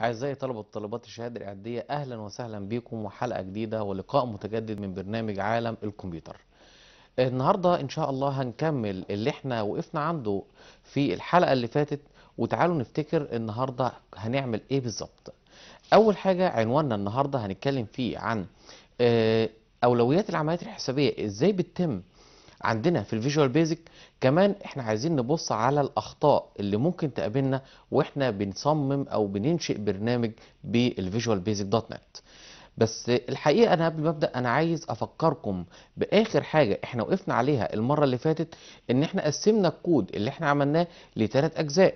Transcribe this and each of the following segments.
أعزائي طلبة طلبات الشهادة الإعدادية أهلا وسهلا بكم وحلقة جديدة ولقاء متجدد من برنامج عالم الكمبيوتر. النهاردة إن شاء الله هنكمل اللي إحنا وقفنا عنده في الحلقة اللي فاتت وتعالوا نفتكر النهاردة هنعمل إيه بالظبط. أول حاجة عنواننا النهاردة هنتكلم فيه عن آه، أولويات العمليات الحسابية إزاي بتتم عندنا في الفيجوال بيزك كمان احنا عايزين نبص على الاخطاء اللي ممكن تقابلنا واحنا بنصمم او بننشئ برنامج بالفيجوال بيزك دوت نت بس الحقيقه انا قبل ما ابدا انا عايز افكركم باخر حاجه احنا وقفنا عليها المره اللي فاتت ان احنا قسمنا الكود اللي احنا عملناه لثلاث اجزاء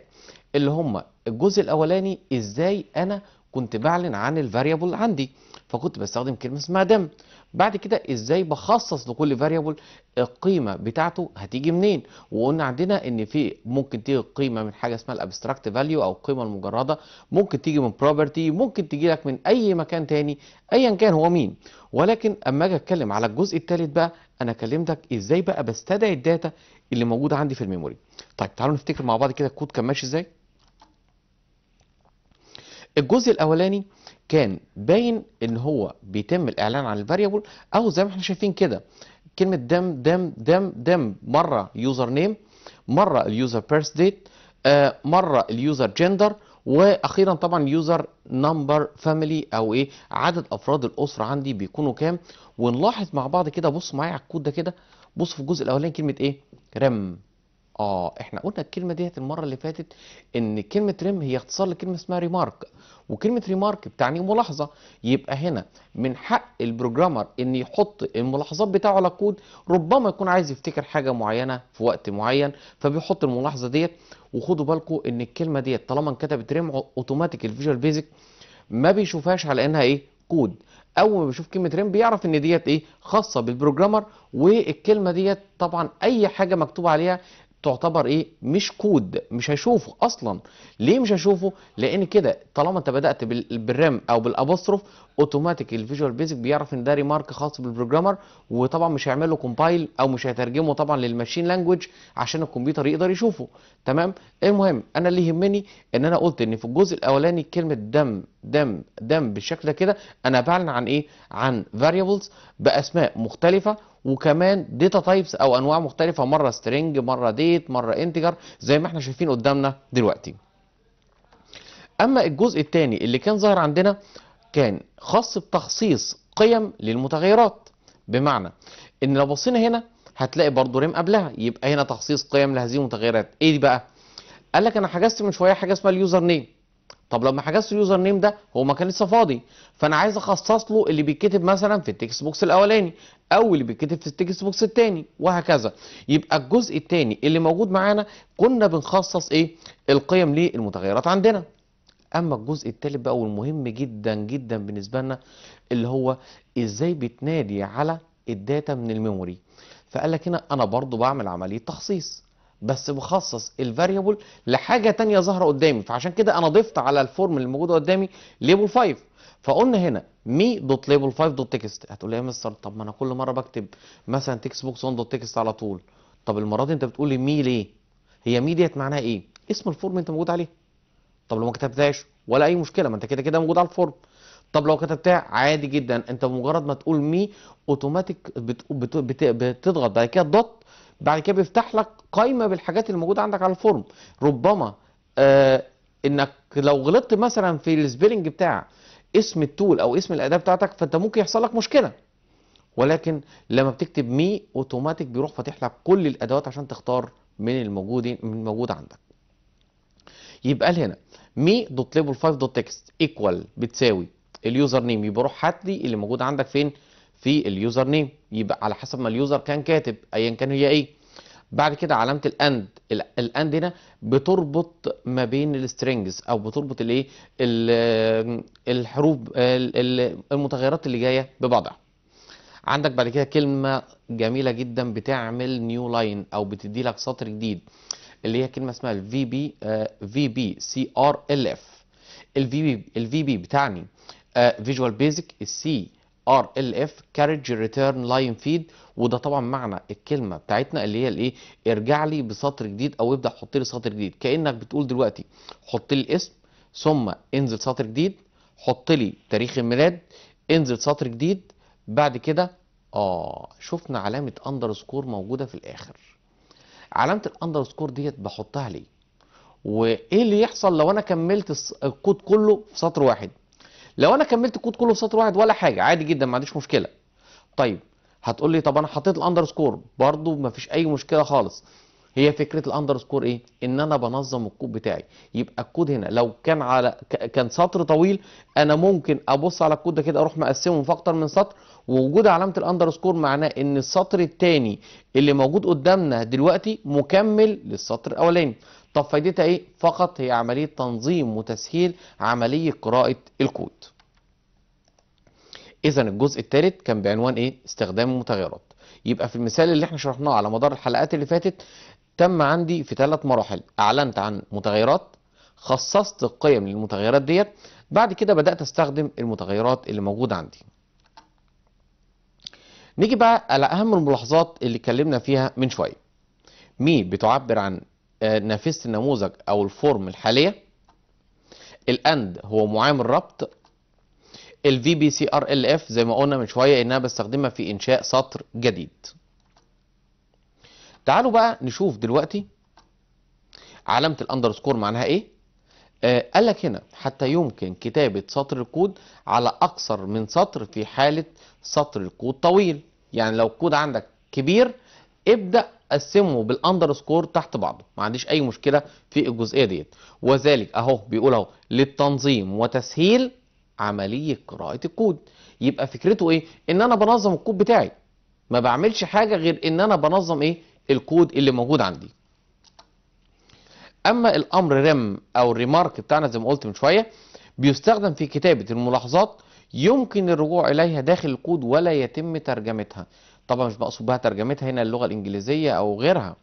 اللي هم الجزء الاولاني ازاي انا كنت بعلن عن الفاريبل عندي فكنت بستخدم كلمه اسمها دم بعد كده ازاي بخصص لكل فاريبل القيمه بتاعته هتيجي منين وقلنا عندنا ان في ممكن تيجي قيمه من حاجه اسمها الابستراكت فاليو او القيمه المجرده ممكن تيجي من بروبرتي ممكن تيجي لك من اي مكان تاني ايا كان هو مين ولكن اما اجي اتكلم على الجزء الثالث بقى انا كلمتك ازاي بقى بستدعي الداتا اللي موجوده عندي في الميموري طيب تعالوا نفتكر مع بعض كده الكود كان ماشي ازاي الجزء الاولاني كان باين ان هو بيتم الاعلان عن الفاريبل او زي ما احنا شايفين كده كلمه دم دم دم دم مره يوزر نيم مره اليوزر بيرث ديت آه، مره اليوزر جندر واخيرا طبعا يوزر نمبر فاميلي او ايه عدد افراد الاسره عندي بيكونوا كام ونلاحظ مع بعض كده بص معايا على الكود ده كده بص في الجزء الاولاني كلمه ايه رم اه احنا قلنا الكلمه ديت المره اللي فاتت ان كلمه ريم هي اختصار لكلمه اسمها ريمارك وكلمه ريمارك بتعني ملاحظه يبقى هنا من حق البروجرامر ان يحط الملاحظات بتاعه على الكود ربما يكون عايز يفتكر حاجه معينه في وقت معين فبيحط الملاحظه ديت وخدوا بالكم ان الكلمه ديت طالما انكتبت ريم اوتوماتيك الفيجوال بيزك ما بيشوفهاش على انها ايه كود اول ما بيشوف كلمه ريم بيعرف ان ديت ايه خاصه بالبروجرامر والكلمه ديت طبعا اي حاجه مكتوب عليها تعتبر ايه مش كود مش هشوفه اصلا ليه مش هشوفه لان كده طالما انت بدات بالرام او بالابوستروف اوتوماتيك الفيجوال بيزك بيعرف ان ده ريمارك خاص بالبروجرامر وطبعا مش هيعمل له كومبايل او مش هيترجمه طبعا للماشين لانجوج عشان الكمبيوتر يقدر يشوفه تمام المهم انا اللي يهمني ان انا قلت ان في الجزء الاولاني كلمه دم دم دم بالشكل ده كده انا بعلن عن ايه عن فاريبلز باسماء مختلفه وكمان داتا تايبس او انواع مختلفه مره سترينج مره ديت مره انتجر زي ما احنا شايفين قدامنا دلوقتي اما الجزء الثاني اللي كان ظاهر عندنا كان خاص بتخصيص قيم للمتغيرات بمعنى ان لو بصينا هنا هتلاقي برضه ريم قبلها يبقى هنا تخصيص قيم لهذه المتغيرات ايه دي بقى قال لك انا حجزت من شويه حاجه اسمها اليوزر نيم طب لما حجزت اليوزر نيم ده هو ما كان لسه فاضي فانا عايز اخصص له اللي بيتكتب مثلا في التكست بوكس الاولاني او اللي بيتكتب في التكست بوكس الثاني وهكذا يبقى الجزء الثاني اللي موجود معانا كنا بنخصص ايه القيم للمتغيرات عندنا اما الجزء الثالث بقى والمهم جدا جدا بالنسبه لنا اللي هو ازاي بتنادي على الداتا من الميموري فقال لك هنا انا برضو بعمل عمليه تخصيص بس بخصص الفاريبل لحاجه تانية ظاهره قدامي فعشان كده انا ضفت على الفورم اللي موجوده قدامي ليبل 5 فقلنا هنا مي دوت ليبل 5 دوت تكست هتقول لي يا مستر طب ما انا كل مره بكتب مثلا تكست بوكس 1 دوت تكست على طول طب المره دي انت بتقول لي مي ليه هي مي ديت معناها ايه اسم الفورم انت موجود عليه طب لو ما كتبتهاش ولا اي مشكله ما انت كده كده موجود على الفورم طب لو كتبتها عادي جدا انت بمجرد ما تقول مي اوتوماتيك بتضغط بعد كده دوت بعد كده بيفتح لك قائمه بالحاجات اللي موجوده عندك على الفورم ربما آه انك لو غلطت مثلا في السبيلنج بتاع اسم التول او اسم الاداه بتاعتك فانت ممكن يحصل لك مشكله ولكن لما بتكتب مي اوتوماتيك بيروح فاتح لك كل الادوات عشان تختار من الموجودين من الموجود عندك يبقى هنا مي دوت ليبل 5 دوت تكست ايكوال بتساوي اليوزر نيم يبقى روح هات لي اللي موجود عندك فين في اليوزر نيم يبقى على حسب ما اليوزر كان كاتب ايا كان هي ايه بعد كده علامه الاند الاند هنا بتربط ما بين السترينجز او بتربط الايه الحروف المتغيرات اللي جايه ببعضها عندك بعد كده كلمه جميله جدا بتعمل نيو لاين او بتدي لك سطر جديد اللي هي كلمه اسمها الفي بي في بي سي ار ال اف الفي بي الفي بي بتعني فيجوال بيزك السي ار ال اف كارج ريتيرن لاين فيد وده طبعا معنى الكلمه بتاعتنا اللي هي الايه ارجع لي بسطر جديد او ابدا حط لي سطر جديد كانك بتقول دلوقتي حط لي الاسم ثم انزل سطر جديد حط لي تاريخ الميلاد انزل سطر جديد بعد كده اه شفنا علامه اندر سكور موجوده في الاخر علامه الاندر سكور ديت بحطها ليه وايه اللي يحصل لو انا كملت الكود كله في سطر واحد لو انا كملت الكود كله في سطر واحد ولا حاجه عادي جدا ما عنديش مشكله طيب هتقول لي طب انا حطيت الاندر سكور برضه ما فيش اي مشكله خالص هي فكره الاندر سكور ايه ان انا بنظم الكود بتاعي يبقى الكود هنا لو كان على كان سطر طويل انا ممكن ابص على الكود ده كده اروح مقسمه في اكتر من سطر ووجود علامه الاندر سكور معناه ان السطر الثاني اللي موجود قدامنا دلوقتي مكمل للسطر الاولاني طب فايدتها ايه فقط هي عمليه تنظيم وتسهيل عمليه قراءه الكود اذا الجزء الثالث كان بعنوان ايه استخدام المتغيرات يبقى في المثال اللي احنا شرحناه على مدار الحلقات اللي فاتت تم عندي في ثلاث مراحل اعلنت عن متغيرات خصصت القيم للمتغيرات ديت بعد كده بدات استخدم المتغيرات اللي موجوده عندي نيجي بقى على اهم الملاحظات اللي اتكلمنا فيها من شويه مي بتعبر عن آه، نافذه النموذج او الفورم الحاليه الاند هو معامل ربط الفي بي سي ار ال اف زي ما قلنا من شويه انها بستخدمها في انشاء سطر جديد تعالوا بقى نشوف دلوقتي علامه الاندرسكور معناها ايه آه قال لك هنا حتى يمكن كتابه سطر الكود على اكثر من سطر في حاله سطر الكود طويل يعني لو الكود عندك كبير ابدا قسمه بالاندرسكور تحت بعضه ما عنديش اي مشكله في الجزئيه ديت وذلك اهو بيقول اهو للتنظيم وتسهيل عمليه قراءه الكود يبقى فكرته ايه ان انا بنظم الكود بتاعي ما بعملش حاجه غير ان انا بنظم ايه الكود اللي موجود عندي اما الامر ريم او الريمارك بتاعنا زي ما قلت من شويه بيستخدم في كتابه الملاحظات يمكن الرجوع اليها داخل الكود ولا يتم ترجمتها طبعا مش بقصد بها ترجمتها هنا للغه الانجليزيه او غيرها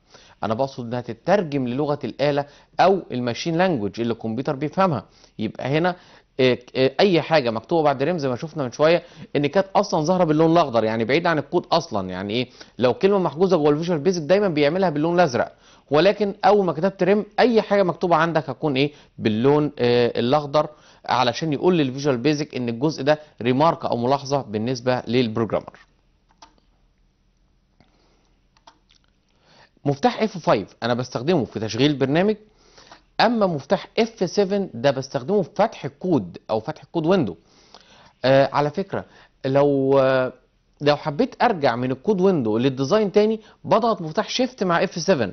انا بقصد انها تترجم للغه الاله او الماشين لانجوج اللي الكمبيوتر بيفهمها يبقى هنا آه، آه، اي حاجه مكتوبه بعد ريم زي ما شفنا من شويه ان كانت اصلا ظاهره باللون الاخضر يعني بعيد عن الكود اصلا يعني ايه لو كلمه محجوزه جوه الفيجوال بيزك دايما بيعملها باللون الازرق ولكن اول ما كتبت ريم اي حاجه مكتوبه عندك هتكون ايه باللون آه الاخضر علشان يقول للفيجوال بيزك ان الجزء ده ريمارك او ملاحظه بالنسبه للبروجرامر مفتاح F5 انا بستخدمه في تشغيل البرنامج اما مفتاح F7 ده بستخدمه في فتح الكود او فتح الكود ويندو آه على فكره لو آه، لو حبيت ارجع من الكود ويندو للديزاين تاني بضغط مفتاح شيفت مع F7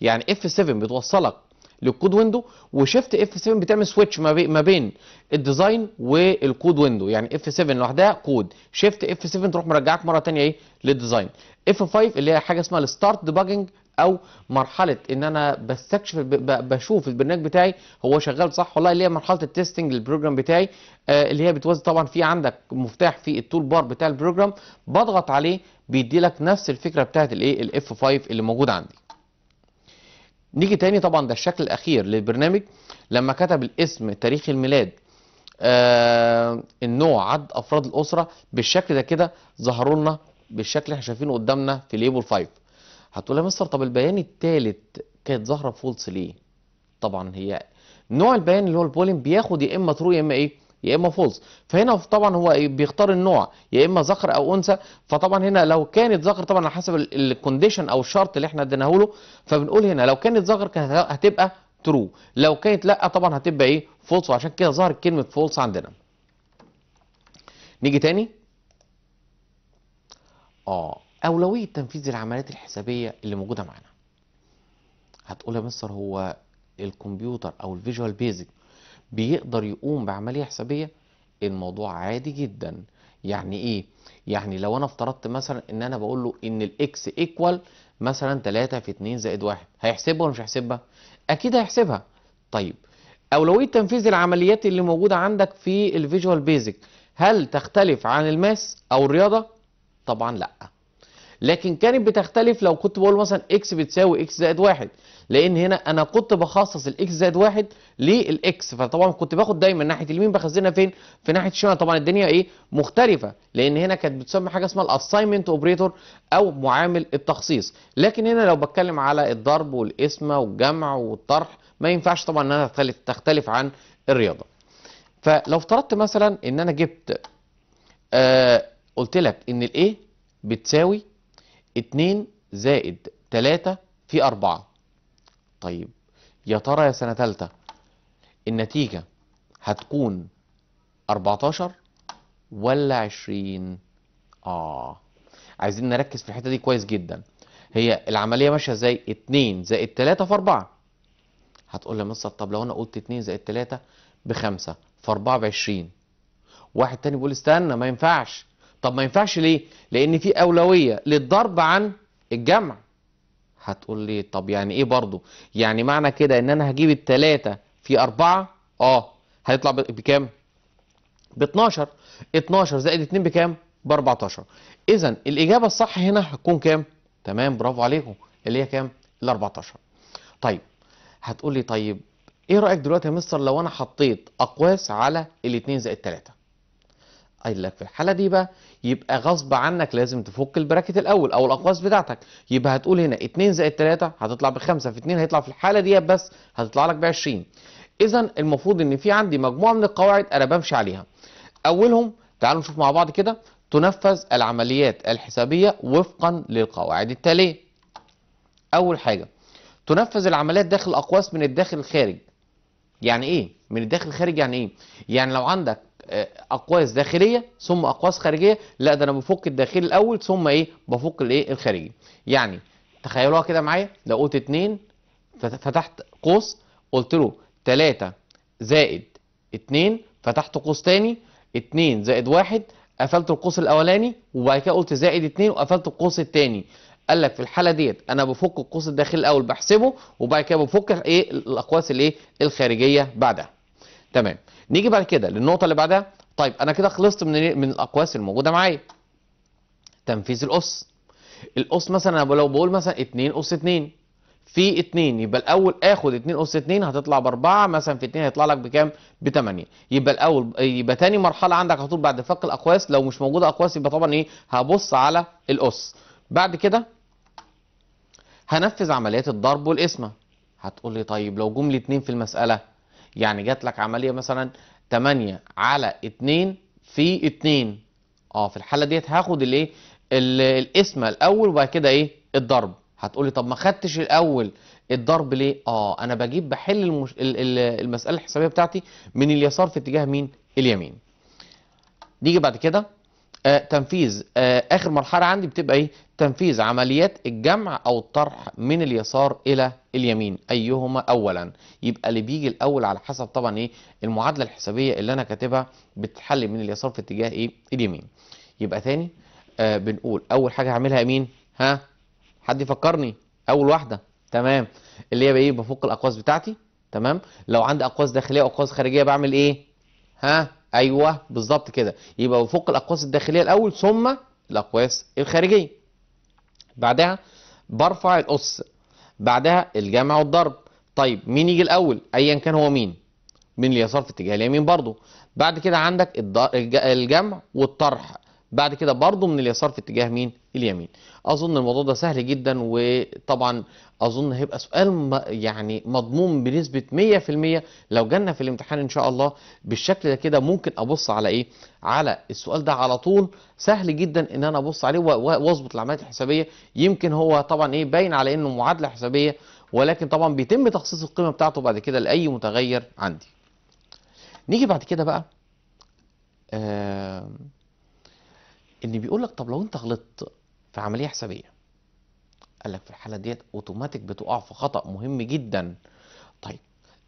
يعني F7 بتوصلك للكود ويندو وشيفت اف 7 بتعمل سويتش ما بين الديزاين والكود ويندو يعني اف 7 لوحدها كود شيفت اف 7 تروح مرجعك مره ثانيه ايه للديزاين اف 5 اللي هي حاجه اسمها الستارت ديباجنج او مرحله ان انا بستكشف بشوف البرنامج بتاعي هو شغال صح ولا اللي هي مرحله التستنج للبروجرام بتاعي آه اللي هي بتوزع طبعا في عندك مفتاح في التول بار بتاع البروجرام بضغط عليه بيدي لك نفس الفكره بتاعت الايه الاف 5 اللي موجود عندي نيجي تاني طبعا ده الشكل الاخير للبرنامج لما كتب الاسم تاريخ الميلاد آه النوع عدد افراد الاسره بالشكل ده كده ظهروا لنا بالشكل اللي احنا شايفينه قدامنا في ليبل 5 هتقول يا مستر طب البيان الثالث كانت ظاهره فولس ليه طبعا هي نوع البيان اللي هو البولين بياخد يا اما ترو يا اما ايه يا اما فولز فهنا طبعا هو بيختار النوع يا اما ذكر او انثى فطبعا هنا لو كانت ذكر طبعا على حسب الكونديشن او الشرط اللي احنا اديناه له فبنقول هنا لو كانت ذكر كانت هتبقى ترو لو كانت لا طبعا هتبقى ايه فولس وعشان كده ظهرت كلمه فولس عندنا نيجي تاني اه اولويه تنفيذ العمليات الحسابيه اللي موجوده معانا هتقول يا مستر هو الكمبيوتر او الفيجوال بيزك بيقدر يقوم بعمليه حسابيه الموضوع عادي جدا يعني ايه يعني لو انا افترضت مثلا ان انا بقول له ان الاكس ايكوال مثلا 3 في 2 زائد 1 هيحسبها ولا مش هيحسبها اكيد هيحسبها طيب اولويه تنفيذ العمليات اللي موجوده عندك في الفيجوال بيزك هل تختلف عن الماس او الرياضه طبعا لا لكن كانت بتختلف لو كنت بقول مثلا اكس بتساوي اكس زائد واحد لان هنا انا كنت بخصص الاكس زائد واحد للاكس فطبعا كنت باخد دايما ناحيه اليمين بخزنها فين في ناحيه الشمال طبعا الدنيا ايه مختلفه لان هنا كانت بتسمى حاجه اسمها الاساينمنت اوبريتور او معامل التخصيص لكن هنا لو بتكلم على الضرب والقسمه والجمع والطرح ما ينفعش طبعا انها تختلف تختلف عن الرياضه فلو افترضت مثلا ان انا جبت آه قلت لك ان الايه بتساوي 2 زائد 3 في 4 طيب يا ترى يا سنة تالتة النتيجة هتكون 14 ولا 20 اه عايزين نركز في الحتة دي كويس جدا هي العملية ماشية زي 2 زائد 3 في 4 هتقول لي مصر طب لو انا قلت 2 زائد 3 ب 5 في 4 ب 20 واحد تاني بيقول استنى ما ينفعش طب ما ينفعش ليه لان في اولويه للضرب عن الجمع هتقول لي طب يعني ايه برضو يعني معنى كده ان انا هجيب الثلاثه في اربعة اه هيطلع بكام ب 12 12 زائد 2 بكام ب 14 اذا الاجابه الصح هنا هتكون كام تمام برافو عليكم اللي هي كام ال 14 طيب هتقول لي طيب ايه رايك دلوقتي يا مستر لو انا حطيت اقواس على الاثنين زائد 3 لك في الحالة دي بقى يبقى غصب عنك لازم تفك البراكت الأول أو الأقواس بتاعتك يبقى هتقول هنا 2 زائد 3 هتطلع ب 5 في 2 هيطلع في الحالة دي بس هتطلع لك ب 20 إذا المفروض إن في عندي مجموعة من القواعد أنا بمشي عليها أولهم تعالوا نشوف مع بعض كده تنفذ العمليات الحسابية وفقا للقواعد التالية أول حاجة تنفذ العمليات داخل الأقواس من الداخل الخارج يعني إيه؟ من الداخل الخارج يعني إيه؟ يعني لو عندك آه، اقواس داخليه ثم اقواس خارجيه لا ده انا بفك الداخلي الاول ثم ايه بفك الايه الخارجي يعني تخيلوها كده معايا لو قلت 2 فتحت قوس قلت له 3 زائد 2 فتحت قوس تاني 2 زائد 1 قفلت القوس الاولاني وبعد كده قلت زائد 2 وقفلت القوس الثاني قال لك في الحاله ديت انا بفك القوس الداخلي الاول بحسبه وبعد كده بفك ايه الاقواس الايه الخارجيه بعدها تمام نيجي بعد كده للنقطه اللي بعدها طيب انا كده خلصت من من الاقواس الموجوده معايا تنفيذ الاس الاس مثلا انا لو بقول مثلا 2 اس 2 في 2 يبقى الاول اخد 2 اس 2 هتطلع ب 4 مثلا في 2 هيطلع لك بكام ب 8 يبقى الاول يبقى تاني مرحله عندك على طول بعد فك الاقواس لو مش موجوده اقواس يبقى طبعا ايه هبص على الاس بعد كده هنفذ عمليات الضرب والقسمه هتقول لي طيب لو جم الاثنين 2 في المساله يعني جات لك عمليه مثلا 8 على 2 في 2 اه في الحاله ديت هاخد الايه القسمه الاول وبعد كده ايه الضرب هتقولي طب ما خدتش الاول الضرب ليه اه انا بجيب بحل المش... المساله الحسابيه بتاعتي من اليسار في اتجاه مين اليمين نيجي بعد كده آه، تنفيذ آه، اخر مرحله عندي بتبقى ايه تنفيذ عمليات الجمع او الطرح من اليسار الى اليمين ايهما اولا يبقى اللي بيجي الاول على حسب طبعا ايه المعادله الحسابيه اللي انا كاتبها بتحل من اليسار في اتجاه ايه اليمين يبقى ثاني آه بنقول اول حاجه هعملها يمين ها حد يفكرني اول واحده تمام اللي هي ايه بفك الاقواس بتاعتي تمام لو عندي اقواس داخليه واقواس خارجيه بعمل ايه ها ايوه بالظبط كده يبقى بفك الاقواس الداخليه الاول ثم الاقواس الخارجيه بعدها برفع الاس بعدها الجمع والضرب طيب مين يجي الاول ايا كان هو مين من اليسار في اتجاه اليمين برضو بعد كده عندك الجمع والطرح بعد كده برضو من اليسار في اتجاه مين اليمين اظن الموضوع ده سهل جدا وطبعا اظن هيبقى سؤال يعني مضمون بنسبه 100% لو جالنا في الامتحان ان شاء الله بالشكل ده كده ممكن ابص على ايه على السؤال ده على طول سهل جدا ان انا ابص عليه واظبط العمليات الحسابيه يمكن هو طبعا ايه باين على انه معادله حسابيه ولكن طبعا بيتم تخصيص القيمه بتاعته بعد كده لاي متغير عندي نيجي بعد كده بقى آه ان بيقول لك طب لو انت غلطت في عمليه حسابيه قال لك في الحاله ديت اوتوماتيك بتقع في خطا مهم جدا طيب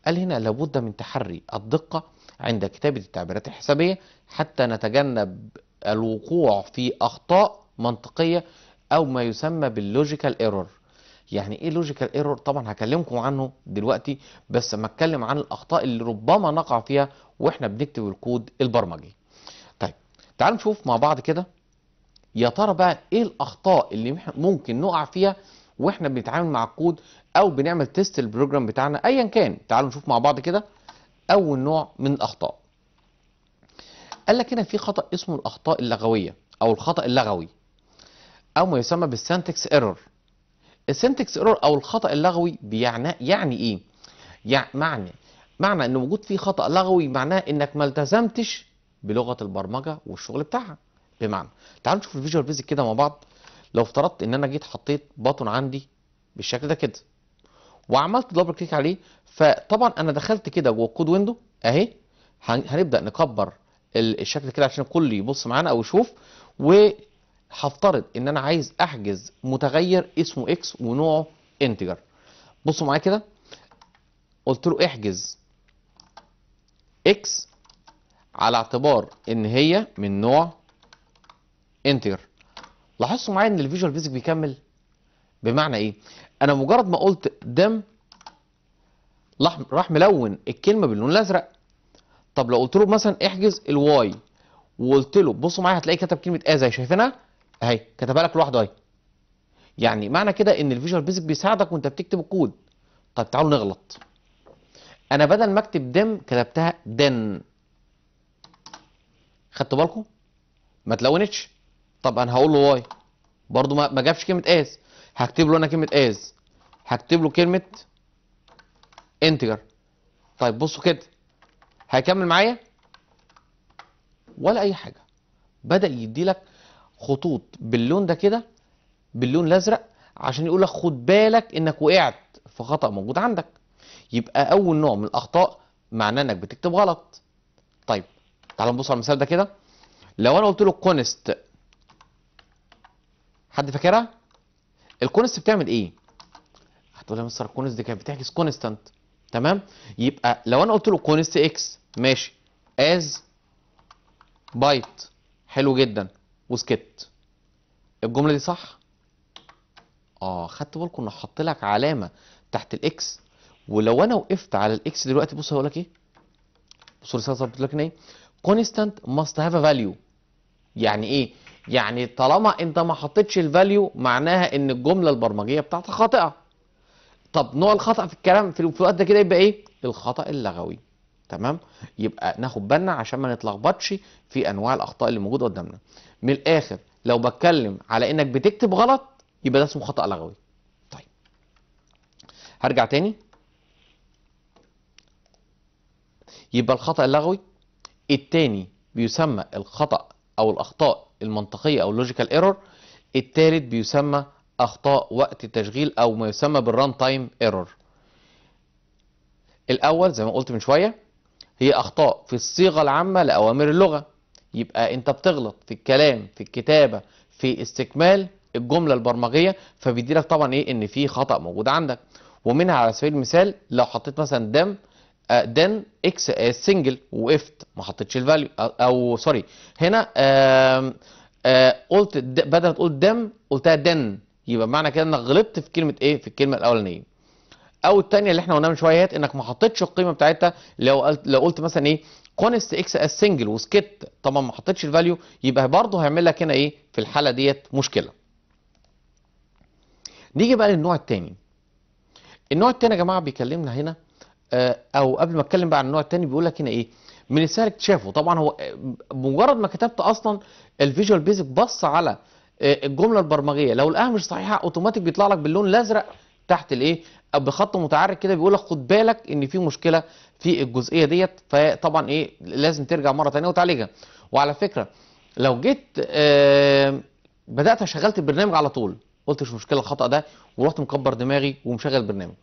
قال هنا لابد من تحري الدقه عند كتابه التعبيرات الحسابيه حتى نتجنب الوقوع في اخطاء منطقيه او ما يسمى باللوجيكال ايرور يعني ايه لوجيكال ايرور طبعا هكلمكم عنه دلوقتي بس ما اتكلم عن الاخطاء اللي ربما نقع فيها واحنا بنكتب الكود البرمجي طيب تعالوا نشوف مع بعض كده يا ترى بقى ايه الاخطاء اللي ممكن نقع فيها واحنا بنتعامل مع الكود او بنعمل تيست البروجرام بتاعنا ايا كان تعالوا نشوف مع بعض كده اول نوع من الاخطاء قال لك هنا في خطا اسمه الاخطاء اللغويه او الخطا اللغوي او ما يسمى بالسنتكس ايرور السنتكس ايرور او الخطا اللغوي بيعني يعني ايه يعني معنى معنى ان وجود فيه خطا لغوي معناه انك ما التزمتش بلغه البرمجه والشغل بتاعها بمعنى تعالوا نشوف الفيجوال بيزك كده مع بعض لو افترضت ان انا جيت حطيت باتون عندي بالشكل ده كده وعملت دبل كليك عليه فطبعا انا دخلت كده جوه الكود ويندو اهي هنبدا نكبر الشكل كده عشان الكل يبص معانا او يشوف وهفترض ان انا عايز احجز متغير اسمه اكس ونوعه انتجر بصوا معايا كده قلت له احجز اكس على اعتبار ان هي من نوع انتر لاحظتوا معايا ان الفيجوال بيزك بيكمل بمعنى ايه انا مجرد ما قلت دم راح ملون الكلمه باللون الازرق طب لو قلت له مثلا احجز الواي وقلت له بصوا معايا هتلاقيه كتب كلمه ايه زي شايفينها اهي كتبها لك لوحده اهي يعني معنى كده ان الفيجوال بيزك بيساعدك وانت بتكتب الكود طب تعالوا نغلط انا بدل ما اكتب دم كتبتها دن خدتوا بالكم ما تلونتش طب انا هقول له واي برضو ما جابش كلمه از هكتب له انا كلمه از هكتب له كلمه انتجر طيب بصوا كده هيكمل معايا ولا اي حاجه بدا يدي لك خطوط باللون ده كده باللون الازرق عشان يقول لك خد بالك انك وقعت في خطا موجود عندك يبقى اول نوع من الاخطاء معناه انك بتكتب غلط طيب تعالوا نبص على المثال ده كده لو انا قلت له كونست حد فاكرها الكونست بتعمل ايه هتقول يا مستر الكونست دي كانت بتحجز كونستانت تمام يبقى لو انا قلت له كونست اكس ماشي از بايت حلو جدا وسكت الجمله دي صح اه خدت بالكم ان حط لك علامه تحت الاكس ولو انا وقفت على الاكس دلوقتي بص هقول لك ايه بص الرساله ظبطت لك ايه كونستانت ماست هاف ا فاليو يعني ايه يعني طالما انت ما حطيتش الفاليو معناها ان الجمله البرمجيه بتاعتك خاطئه طب نوع الخطا في الكلام في الوقت ده كده يبقى ايه الخطا اللغوي تمام يبقى ناخد بالنا عشان ما نتلخبطش في انواع الاخطاء اللي موجوده قدامنا من الاخر لو بتكلم على انك بتكتب غلط يبقى ده اسمه خطا لغوي طيب هرجع تاني يبقى الخطا اللغوي التاني بيسمى الخطا او الاخطاء المنطقية أو اللوجيكال ايرور الثالث بيسمى أخطاء وقت التشغيل أو ما يسمى بالران تايم ايرور الأول زي ما قلت من شوية هي أخطاء في الصيغة العامة لأوامر اللغة يبقى أنت بتغلط في الكلام في الكتابة في استكمال الجملة البرمجية فبيديلك طبعا إيه إن في خطأ موجود عندك ومنها على سبيل المثال لو حطيت مثلا دم آه، then x single وقفت ما حطيتش الفاليو آه، او سوري هنا آه، قلت بدل ما تقول them قلتها then يبقى معنى كده انك غلطت في كلمه ايه في الكلمه الاولانيه او الثانيه اللي احنا قلناها من شويه انك ما حطيتش القيمه بتاعتها لو قلت لو قلت مثلا ايه كونست اكس اس سنجل وسكت طبعا ما حطيتش الفاليو يبقى برضه هيعمل لك هنا ايه في الحاله ديت مشكله نيجي بقى للنوع الثاني النوع الثاني يا جماعه بيكلمنا هنا آه، او قبل ما اتكلم بقى عن النوع الثاني بيقول لك هنا ايه من السهل اكتشافه طبعا هو آه، مجرد ما كتبت اصلا الفيجوال بيزك بص على آه، الجمله البرمجيه لو لقاها مش صحيحه اوتوماتيك بيطلع لك باللون الازرق تحت الايه بخط متعرج كده بيقول لك خد بالك ان في مشكله في الجزئيه ديت فطبعا ايه لازم ترجع مره ثانيه وتعالجها وعلى فكره لو جيت بدات شغلت البرنامج على طول قلت مش مشكله الخطا ده ورحت مكبر دماغي ومشغل البرنامج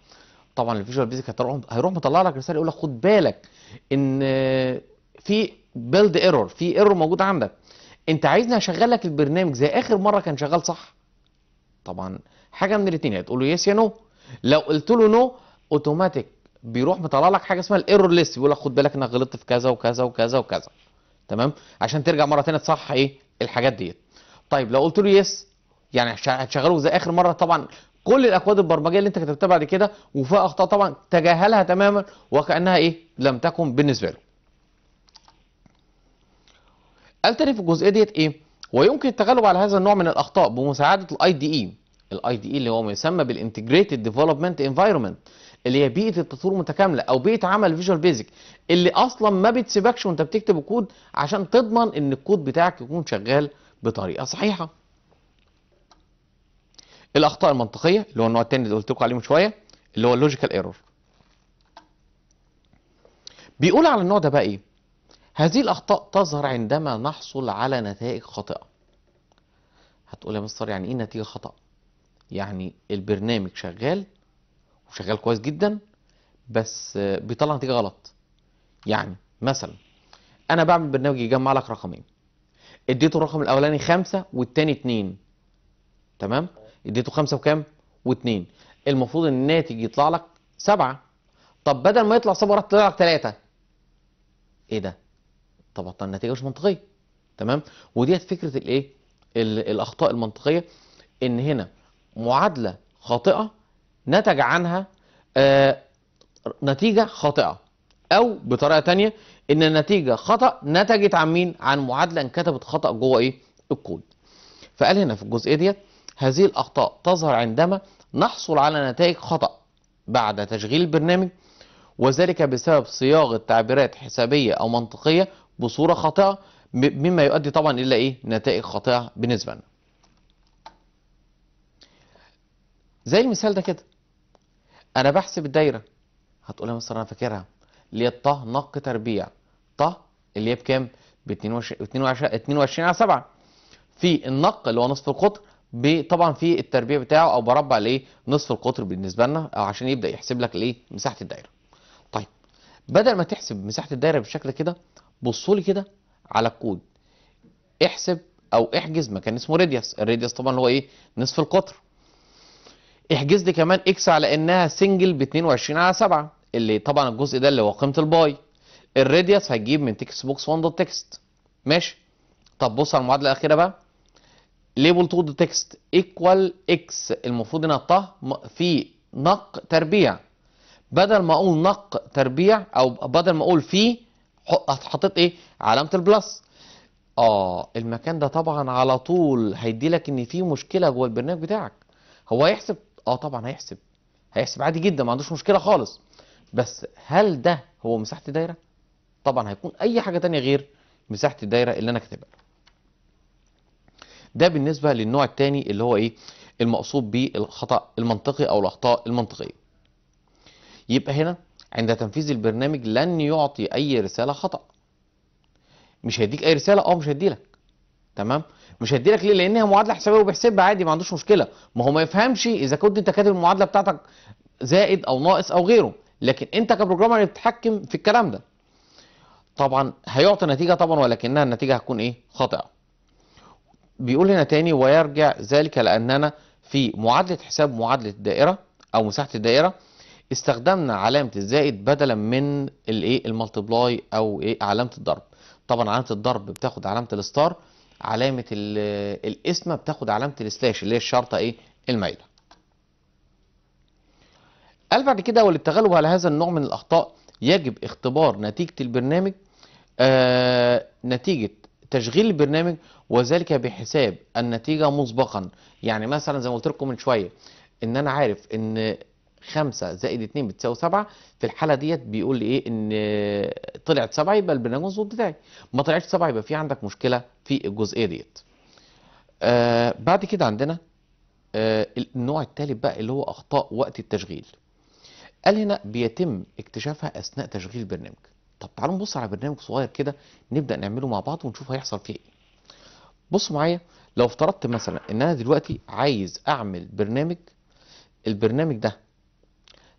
طبعا الفيجوال بيزك هيروح مطلع لك رساله يقول لك خد بالك ان في بيلد ايرور في ايرور موجود عندك انت عايزني اشغل لك البرنامج زي اخر مره كان شغال صح طبعا حاجه من الاثنين هتقول له يس يا نو لو قلت له نو اوتوماتيك بيروح مطلع لك حاجه اسمها الايرور ليست بيقول لك خد بالك انك غلطت في كذا وكذا وكذا وكذا تمام عشان ترجع مره ثانيه تصحح ايه الحاجات ديت طيب لو قلت له يس يعني هتشغله زي اخر مره طبعا كل الاكواد البرمجيه اللي انت كتبتها بعد كده وفيها اخطاء طبعا تجاهلها تماما وكانها ايه لم تكن بالنسبه له قال تاني في الجزئيه ديت ايه ويمكن التغلب على هذا النوع من الاخطاء بمساعده الاي دي اي e. الاي دي اي e اللي هو ما يسمى بالانتجريتد ديفلوبمنت انفايرمنت اللي هي بيئه التطوير المتكامله او بيئه عمل فيجوال بيزك اللي اصلا ما بتسيبكش وانت بتكتب الكود عشان تضمن ان الكود بتاعك يكون شغال بطريقه صحيحه الاخطاء المنطقيه اللي هو النوع الثاني اللي قلت لكم عليه من شويه اللي هو اللوجيكال ايرور بيقول على النوع ده بقى ايه هذه الاخطاء تظهر عندما نحصل على نتائج خاطئه هتقول يا مستر يعني ايه نتيجه خطا يعني البرنامج شغال وشغال كويس جدا بس بيطلع نتيجه غلط يعني مثلا انا بعمل برنامج يجمع لك رقمين اديته الرقم الاولاني خمسة والتاني اتنين تمام اديته خمسة وكام واتنين المفروض ان الناتج يطلع لك سبعة طب بدل ما يطلع سبعة طلع لك تلاتة ايه ده طب النتيجة مش منطقية تمام وديت فكرة الايه الاخطاء المنطقية ان هنا معادلة خاطئة نتج عنها آه نتيجة خاطئة او بطريقة تانية ان النتيجة خطأ نتجت عن مين عن معادلة انكتبت خطأ جوه ايه الكود فقال هنا في الجزئية ديت هذه الأخطاء تظهر عندما نحصل على نتائج خطأ بعد تشغيل البرنامج وذلك بسبب صياغة تعبيرات حسابية أو منطقية بصورة خاطئة مما يؤدي طبعا إلى إيه نتائج خاطئة بالنسبة لنا زي المثال ده كده أنا بحسب الدايرة هتقول يا مستر أنا فاكرها اللي هي ط نق تربيع ط اللي هي بكام؟ ب 22 22 على 7 في النق اللي هو نصف القطر طبعا في التربيع بتاعه او بربع لايه نصف القطر بالنسبه لنا او آه، عشان يبدا يحسب لك الايه مساحه الدايره طيب بدل ما تحسب مساحه الدايره بالشكل كده بصوا لي كده على الكود احسب او احجز مكان اسمه راديوس الراديوس طبعا هو ايه نصف القطر احجز لي كمان اكس على انها سنجل ب 22 على 7 اللي طبعا الجزء ده اللي هو قيمه الباي الراديوس هتجيب من تكست بوكس 1 دوت تكست ماشي طب بص على المعادله الاخيره بقى ليبل تو the text equal المفروض ان طه في نق تربيع بدل ما اقول نق تربيع او بدل ما اقول في حطيت ايه علامه البلس اه المكان ده طبعا على طول هيدي لك ان في مشكله جوه البرنامج بتاعك هو هيحسب اه طبعا هيحسب هيحسب عادي جدا ما عندوش مشكله خالص بس هل ده هو مساحه الدايره طبعا هيكون اي حاجه تانية غير مساحه الدايره اللي انا كاتبها ده بالنسبه للنوع الثاني اللي هو ايه المقصود به الخطا المنطقي او الاخطاء المنطقيه يبقى هنا عند تنفيذ البرنامج لن يعطي اي رساله خطا مش هيديك اي رساله اه مش هيديلك تمام مش هيديلك ليه لانها معادله حسابيه وبيحسبها عادي ما عندوش مشكله ما هو ما يفهمش اذا كنت انت كاتب المعادله بتاعتك زائد او ناقص او غيره لكن انت كبروجرامر بتتحكم في الكلام ده طبعا هيعطي نتيجه طبعا ولكنها النتيجه هتكون ايه خاطئه بيقول هنا تاني ويرجع ذلك لأننا في معادلة حساب معادلة الدائرة أو مساحة الدائرة استخدمنا علامة الزائد بدلا من الايه المالتبلاي أو ايه علامة الضرب طبعا علامة الضرب بتاخد علامة الستار علامة القسمة بتاخد علامة السلاش اللي هي الشرطة ايه المايلة قال بعد كده وللتغلب على هذا النوع من الأخطاء يجب اختبار نتيجة البرنامج آه نتيجة تشغيل البرنامج وذلك بحساب النتيجة مسبقا يعني مثلا زي ما قلت لكم من شوية ان انا عارف ان 5 زائد 2 بتساوي 7 في الحالة ديت بيقول لي ايه ان طلعت 7 يبقى البرنامج مظبوط بتاعي ما طلعتش 7 يبقى في عندك مشكلة في الجزئية ديت آه بعد كده عندنا آه النوع الثالث بقى اللي هو اخطاء وقت التشغيل قال هنا بيتم اكتشافها اثناء تشغيل البرنامج طب تعالوا نبص على برنامج صغير كده نبدا نعمله مع بعض ونشوف هيحصل فيه ايه بصوا معايا لو افترضت مثلا ان انا دلوقتي عايز اعمل برنامج البرنامج ده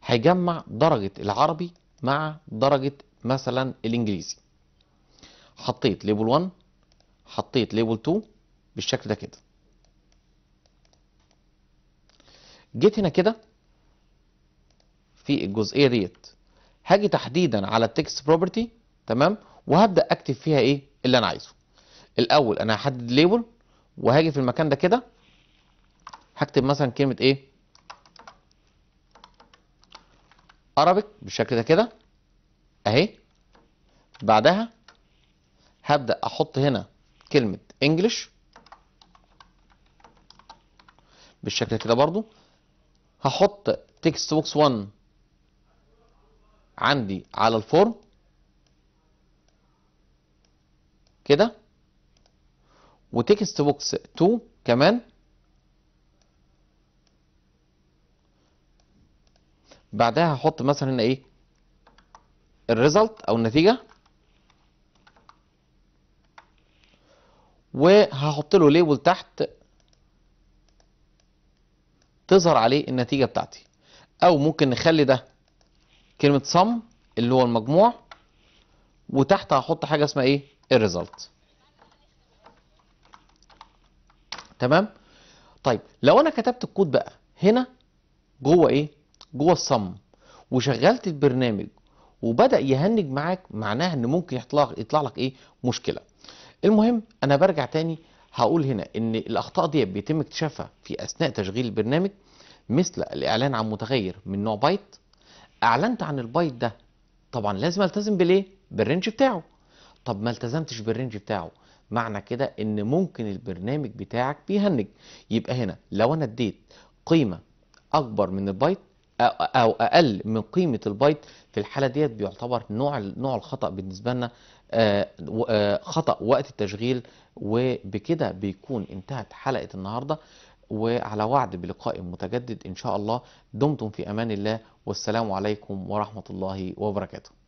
هيجمع درجه العربي مع درجه مثلا الانجليزي حطيت ليبل 1 حطيت ليبل 2 بالشكل ده كده جيت هنا كده في الجزئيه ديت هاجي تحديدا على التكست بروبرتي تمام وهبدا اكتب فيها ايه اللي انا عايزه الاول انا هحدد ليبل وهاجي في المكان ده كده هكتب مثلا كلمه ايه عربك بالشكل ده كده اهي بعدها هبدا احط هنا كلمه انجلش بالشكل كده برضو هحط تكست بوكس 1 عندي على الفورم كده وتكست بوكس 2 كمان بعدها هحط مثلا هنا ايه الريزلت او النتيجه وهحط له ليبل تحت تظهر عليه النتيجه بتاعتي او ممكن نخلي ده كلمه sum اللي هو المجموع وتحت هحط حاجه اسمها ايه الريزلت تمام طيب لو انا كتبت الكود بقى هنا جوه ايه جوه الصم وشغلت البرنامج وبدا يهنج معاك معناها ان ممكن يطلع يطلع لك ايه مشكله المهم انا برجع تاني هقول هنا ان الاخطاء دي بيتم اكتشافها في اثناء تشغيل البرنامج مثل الاعلان عن متغير من نوع بايت اعلنت عن البايت ده طبعا لازم التزم بالايه بالرينج بتاعه طب ما التزمتش بالرينج بتاعه معنى كده ان ممكن البرنامج بتاعك بيهنج يبقى هنا لو انا اديت قيمه اكبر من البايت او اقل من قيمه البايت في الحاله ديت بيعتبر نوع نوع الخطا بالنسبه لنا آه، آه، خطا وقت التشغيل وبكده بيكون انتهت حلقه النهارده وعلى وعد بلقاء متجدد إن شاء الله دمتم في أمان الله والسلام عليكم ورحمة الله وبركاته